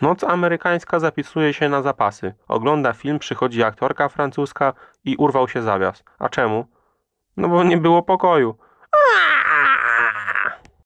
Noc amerykańska zapisuje się na zapasy. Ogląda film, przychodzi aktorka francuska i urwał się zawias. A czemu? No bo nie było pokoju.